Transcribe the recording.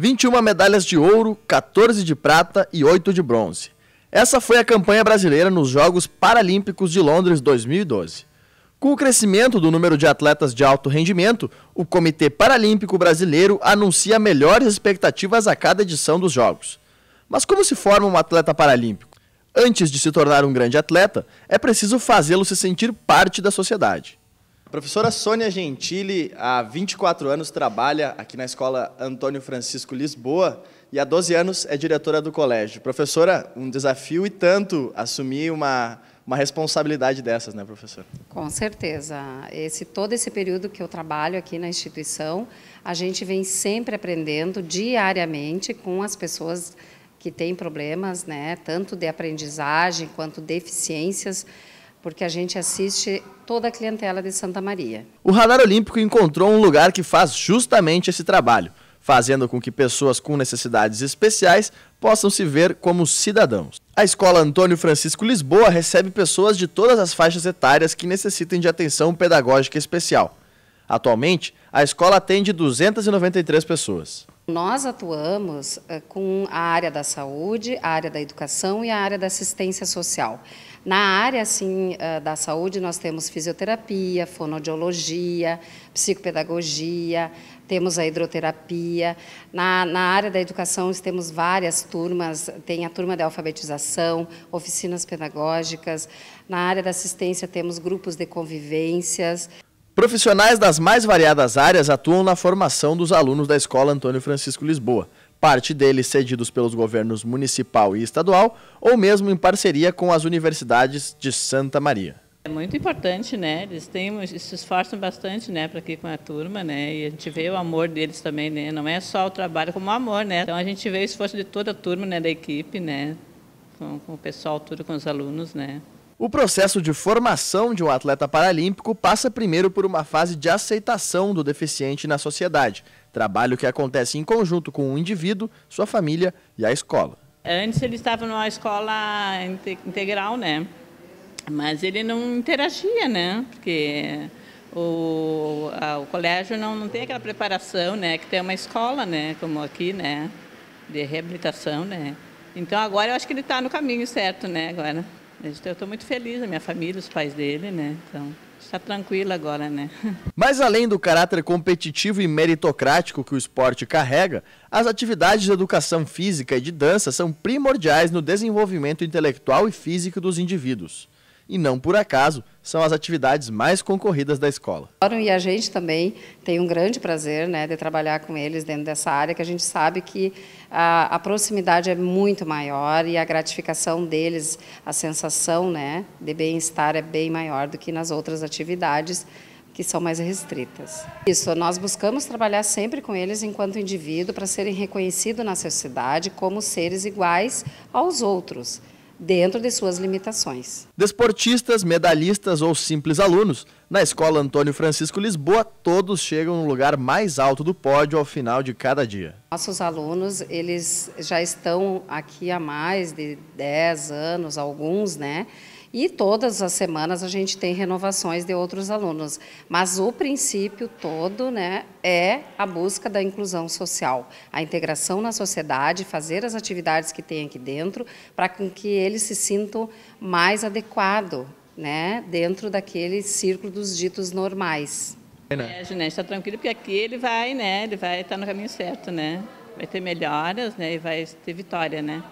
21 medalhas de ouro, 14 de prata e 8 de bronze. Essa foi a campanha brasileira nos Jogos Paralímpicos de Londres 2012. Com o crescimento do número de atletas de alto rendimento, o Comitê Paralímpico Brasileiro anuncia melhores expectativas a cada edição dos Jogos. Mas como se forma um atleta paralímpico? Antes de se tornar um grande atleta, é preciso fazê-lo se sentir parte da sociedade. A professora Sônia Gentili, há 24 anos, trabalha aqui na Escola Antônio Francisco Lisboa e há 12 anos é diretora do colégio. Professora, um desafio e tanto assumir uma, uma responsabilidade dessas, né, professora? Com certeza. Esse, todo esse período que eu trabalho aqui na instituição, a gente vem sempre aprendendo diariamente com as pessoas que têm problemas, né, tanto de aprendizagem quanto deficiências. De porque a gente assiste toda a clientela de Santa Maria. O Radar Olímpico encontrou um lugar que faz justamente esse trabalho, fazendo com que pessoas com necessidades especiais possam se ver como cidadãos. A escola Antônio Francisco Lisboa recebe pessoas de todas as faixas etárias que necessitem de atenção pedagógica especial. Atualmente, a escola atende 293 pessoas. Nós atuamos eh, com a área da saúde, a área da educação e a área da assistência social. Na área assim, eh, da saúde, nós temos fisioterapia, fonoaudiologia, psicopedagogia, temos a hidroterapia. Na, na área da educação, temos várias turmas, tem a turma de alfabetização, oficinas pedagógicas. Na área da assistência, temos grupos de convivências. Profissionais das mais variadas áreas atuam na formação dos alunos da Escola Antônio Francisco Lisboa, parte deles cedidos pelos governos municipal e estadual, ou mesmo em parceria com as universidades de Santa Maria. É muito importante, né? Eles têm, eles se esforçam bastante, né, para aqui com a turma, né? E a gente vê o amor deles também, né? Não é só o trabalho, como o amor, né? Então a gente vê o esforço de toda a turma, né, da equipe, né? Com, com o pessoal, tudo com os alunos, né? O processo de formação de um atleta paralímpico passa primeiro por uma fase de aceitação do deficiente na sociedade, trabalho que acontece em conjunto com o indivíduo, sua família e a escola. Antes ele estava numa escola integral, né? Mas ele não interagia, né? Porque o, a, o colégio não, não tem aquela preparação, né? Que tem uma escola, né? Como aqui, né? De reabilitação, né? Então agora eu acho que ele está no caminho certo, né? Agora. Eu estou muito feliz, a minha família, os pais dele, né? Então, está tranquilo agora, né? Mas além do caráter competitivo e meritocrático que o esporte carrega, as atividades de educação física e de dança são primordiais no desenvolvimento intelectual e físico dos indivíduos e não por acaso são as atividades mais concorridas da escola. E a gente também tem um grande prazer né, de trabalhar com eles dentro dessa área, que a gente sabe que a, a proximidade é muito maior e a gratificação deles, a sensação né, de bem-estar é bem maior do que nas outras atividades que são mais restritas. Isso, nós buscamos trabalhar sempre com eles enquanto indivíduo para serem reconhecidos na sociedade como seres iguais aos outros dentro de suas limitações. Desportistas, medalhistas ou simples alunos, na escola Antônio Francisco Lisboa, todos chegam no lugar mais alto do pódio ao final de cada dia. Nossos alunos, eles já estão aqui há mais de 10 anos, alguns, né? E todas as semanas a gente tem renovações de outros alunos, mas o princípio todo né, é a busca da inclusão social, a integração na sociedade, fazer as atividades que tem aqui dentro para que eles se sintam mais adequado né, dentro daquele círculo dos ditos normais. É, né? é Junete, está tranquilo, porque aqui ele vai, né, ele vai estar tá no caminho certo, né? Vai ter melhoras, né, e vai ter vitória, né?